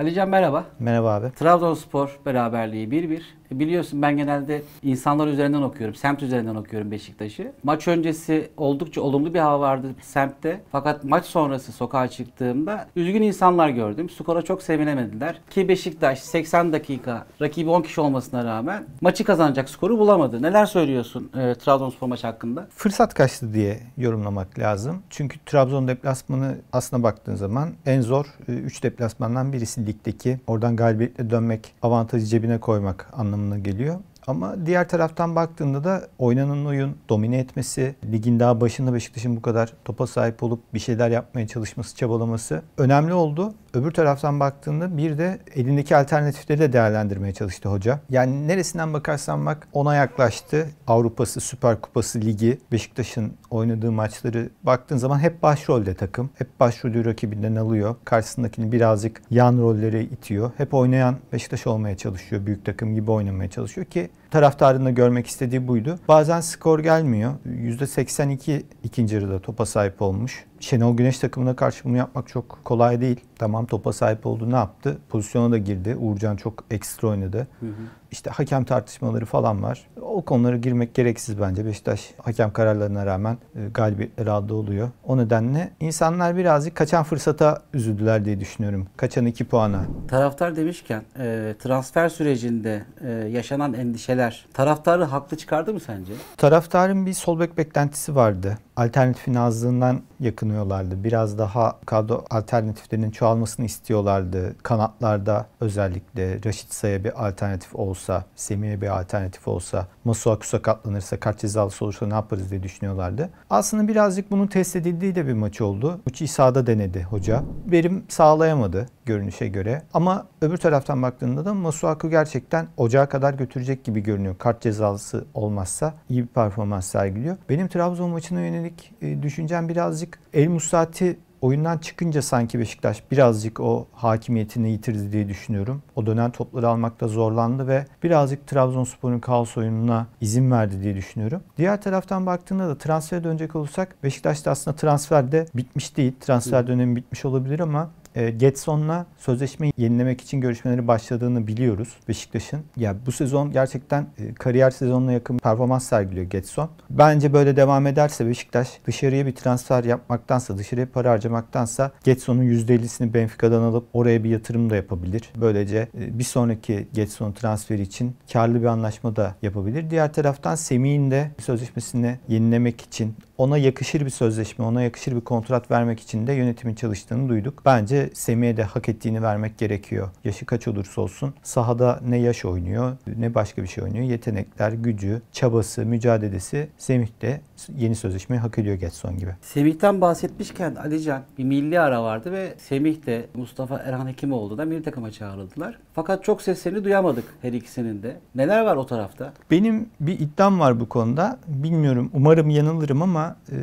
Alican merhaba. Merhaba abi. Trabzonspor beraberliği 1-1. E, biliyorsun ben genelde insanlar üzerinden okuyorum. Semt üzerinden okuyorum Beşiktaş'ı. Maç öncesi oldukça olumlu bir hava vardı semtte. Fakat maç sonrası sokağa çıktığımda üzgün insanlar gördüm. Skora çok sevinemediler. Ki Beşiktaş 80 dakika rakibi 10 kişi olmasına rağmen maçı kazanacak skoru bulamadı. Neler söylüyorsun e, Trabzonspor maç hakkında? Fırsat kaçtı diye yorumlamak lazım. Çünkü Trabzon deplasmanı aslına baktığın zaman en zor 3 e, deplasmandan birisi ligdeki. Oradan galibiyetle dönmek, avantajı cebine koymak anlamında anlamına geliyor. Ama diğer taraftan baktığında da oynanan oyun, domine etmesi, ligin daha başında Beşiktaş'ın bu kadar topa sahip olup bir şeyler yapmaya çalışması, çabalaması önemli oldu. Öbür taraftan baktığında bir de elindeki alternatifleri de değerlendirmeye çalıştı hoca. Yani neresinden bakarsan bak ona yaklaştı. Avrupa'sı, Süper Kupası Ligi, Beşiktaş'ın oynadığı maçları baktığın zaman hep başrolde takım. Hep başrolü rakibinden alıyor. Karşısındakini birazcık yan rollere itiyor. Hep oynayan Beşiktaş olmaya çalışıyor. Büyük takım gibi oynamaya çalışıyor ki ki taraftarın da görmek istediği buydu. Bazen skor gelmiyor. %82 ikinci yarıda topa sahip olmuş. Şenol Güneş takımına karşı bunu yapmak çok kolay değil. Tamam topa sahip oldu ne yaptı? Pozisyona da girdi. Uğurcan çok ekstra oynadı. Hı hı işte hakem tartışmaları falan var. O konulara girmek gereksiz bence. Beşiktaş hakem kararlarına rağmen e, galibiyetleri aldı oluyor. O nedenle insanlar birazcık kaçan fırsata üzüldüler diye düşünüyorum. Kaçan iki puana. Taraftar demişken e, transfer sürecinde e, yaşanan endişeler taraftarı haklı çıkardı mı sence? Taraftarın bir sol bek beklentisi vardı alternatifin azlığından yakınıyorlardı. Biraz daha kadro alternatiflerinin çoğalmasını istiyorlardı. Kanatlarda özellikle Raşit Say'a bir alternatif olsa, Semih'e bir alternatif olsa, Masuaku sakatlanırsa, kart cezalısı olursa ne yaparız diye düşünüyorlardı. Aslında birazcık bunun test edildiği de bir maç oldu. Uç İsa'da denedi hoca. Verim sağlayamadı görünüşe göre. Ama öbür taraftan baktığında da Masuaku gerçekten ocağa kadar götürecek gibi görünüyor. Kart cezalısı olmazsa iyi bir performans sergiliyor. Benim Trabzon maçına yönelik e, düşüncem birazcık El Musati oyundan çıkınca sanki Beşiktaş birazcık o hakimiyetini yitirdi diye düşünüyorum. O dönem topları almakta zorlandı ve birazcık Trabzonspor'un kaos oyununa izin verdi diye düşünüyorum. Diğer taraftan baktığında da transfere dönecek olursak Beşiktaş'ta aslında transfer de bitmiş değil. Transfer dönemi bitmiş olabilir ama e, Getson'la sözleşmeyi yenilemek için görüşmeleri başladığını biliyoruz Beşiktaş'ın. Ya bu sezon gerçekten e, kariyer sezonuna yakın performans sergiliyor Getson. Bence böyle devam ederse Beşiktaş dışarıya bir transfer yapmaktansa, dışarıya para harcamaktansa Getson'un %50'sini Benfica'dan alıp oraya bir yatırım da yapabilir. Böylece e, bir sonraki Getson transferi için karlı bir anlaşma da yapabilir. Diğer taraftan Semih'in de sözleşmesini yenilemek için ona yakışır bir sözleşme, ona yakışır bir kontrat vermek için de yönetimin çalıştığını duyduk. Bence Semih'e de hak ettiğini vermek gerekiyor. Yaşı kaç olursa olsun sahada ne yaş oynuyor ne başka bir şey oynuyor. Yetenekler, gücü, çabası, mücadelesi Semih de yeni sözleşmeyi hak ediyor Getson gibi. Semih'ten bahsetmişken Alican bir milli ara vardı ve Semih de Mustafa Erhan Hekimoğlu da milli takıma çağrıldılar. Fakat çok seslerini duyamadık her ikisinin de. Neler var o tarafta? Benim bir iddiam var bu konuda. Bilmiyorum umarım yanılırım ama e,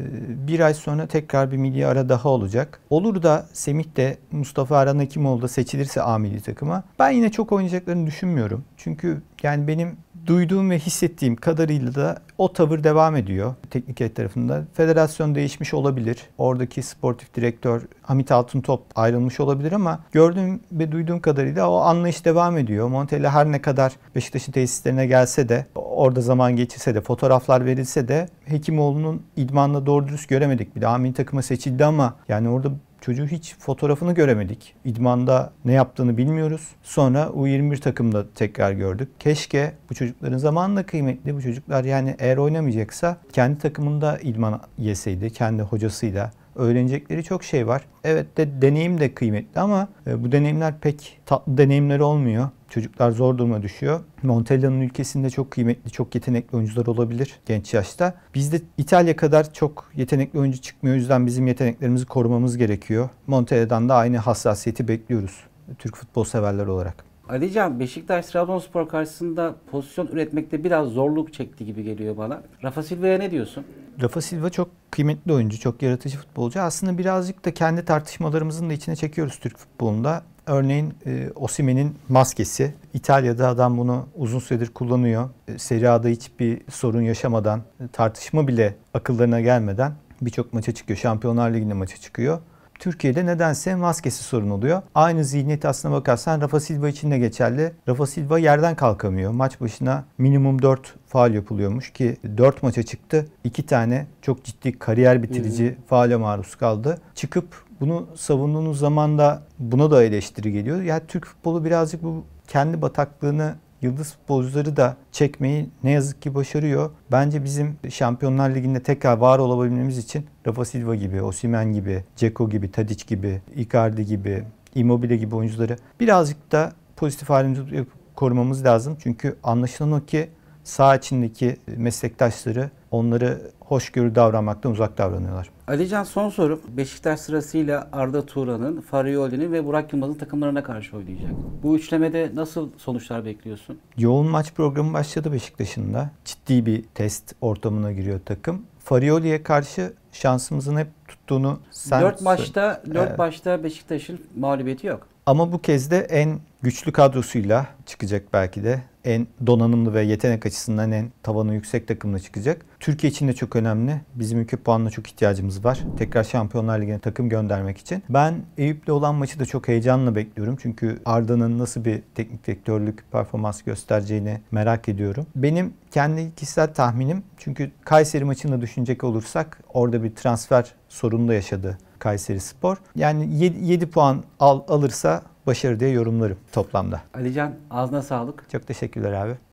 bir ay sonra tekrar bir milli ara daha olacak. Olur da Semih de Mustafa Aran Hekimoğlu da seçilirse A milli takıma ben yine çok oynayacaklarını düşünmüyorum. Çünkü yani benim duyduğum ve hissettiğim kadarıyla da o tavır devam ediyor teknik heyet tarafında. Federasyon değişmiş olabilir. Oradaki sportif direktör Hamit Altıntop ayrılmış olabilir ama gördüğüm ve duyduğum kadarıyla o anlayış devam ediyor. Montella her ne kadar Beşiktaş'ın tesislerine gelse de orada zaman geçirse de fotoğraflar verilse de Hekimoğlu'nun idmanla doğru dürüst göremedik. Bir de Amin takıma seçildi ama yani orada çocuğu hiç fotoğrafını göremedik. İdmanda ne yaptığını bilmiyoruz. Sonra U21 takımda tekrar gördük. Keşke bu çocukların zamanla kıymetli. Bu çocuklar yani eğer oynamayacaksa kendi takımında idman yeseydi, kendi hocasıyla öğrenecekleri çok şey var. Evet de deneyim de kıymetli ama e, bu deneyimler pek tatlı deneyimler olmuyor. Çocuklar zor duruma düşüyor. Montella'nın ülkesinde çok kıymetli, çok yetenekli oyuncular olabilir genç yaşta. Bizde İtalya kadar çok yetenekli oyuncu çıkmıyor. O yüzden bizim yeteneklerimizi korumamız gerekiyor. Montella'dan da aynı hassasiyeti bekliyoruz Türk futbol severler olarak. Alican Beşiktaş Trabzonspor karşısında pozisyon üretmekte biraz zorluk çekti gibi geliyor bana. Rafa Silva'ya ne diyorsun? Rafa Silva çok kıymetli oyuncu, çok yaratıcı futbolcu. Aslında birazcık da kendi tartışmalarımızın da içine çekiyoruz Türk futbolunda. Örneğin e, Osimen'in maskesi. İtalya'da adam bunu uzun süredir kullanıyor. E, Serie A'da hiçbir sorun yaşamadan, e, tartışma bile akıllarına gelmeden birçok maça çıkıyor. Şampiyonlar Ligi'nde maça çıkıyor. Türkiye'de nedense maskesi sorun oluyor. Aynı zihniyet aslına bakarsan Rafa Silva için de geçerli. Rafa Silva yerden kalkamıyor. Maç başına minimum 4 faal yapılıyormuş ki 4 maça çıktı. 2 tane çok ciddi kariyer bitirici hmm. faale maruz kaldı. Çıkıp bunu savunduğunuz zaman da buna da eleştiri geliyor. Yani Türk futbolu birazcık bu kendi bataklığını yıldız futbolcuları da çekmeyi ne yazık ki başarıyor. Bence bizim Şampiyonlar Ligi'nde tekrar var olabilmemiz için Rafa Silva gibi, Osimen gibi, Ceko gibi, Tadic gibi, Icardi gibi, Immobile gibi oyuncuları birazcık da pozitif halimizi korumamız lazım. Çünkü anlaşılan o ki sağ içindeki meslektaşları onları hoşgörü davranmaktan uzak davranıyorlar. Alican son soru. Beşiktaş sırasıyla Arda Turan'ın, Farioli'nin ve Burak Yılmaz'ın takımlarına karşı oynayacak. Bu üçlemede nasıl sonuçlar bekliyorsun? Yoğun maç programı başladı Beşiktaş'ın da. Ciddi bir test ortamına giriyor takım. Farioli'ye karşı şansımızın hep tuttuğunu sen... 4 maçta, 4 evet. maçta Beşiktaş'ın mağlubiyeti yok. Ama bu kez de en güçlü kadrosuyla çıkacak belki de. En donanımlı ve yetenek açısından en tavanı yüksek takımla çıkacak. Türkiye için de çok önemli. Bizim ülke puanına çok ihtiyacımız var. Tekrar Şampiyonlar Ligi'ne takım göndermek için. Ben Eyüp'le olan maçı da çok heyecanla bekliyorum. Çünkü Arda'nın nasıl bir teknik direktörlük performans göstereceğini merak ediyorum. Benim kendi kişisel tahminim çünkü Kayseri maçını düşünecek olursak orada bir transfer sorunu da yaşadı Kayseri Spor. Yani 7, 7 puan al, alırsa başarı diye yorumlarım toplamda. Alican ağzına sağlık. Çok teşekkürler abi.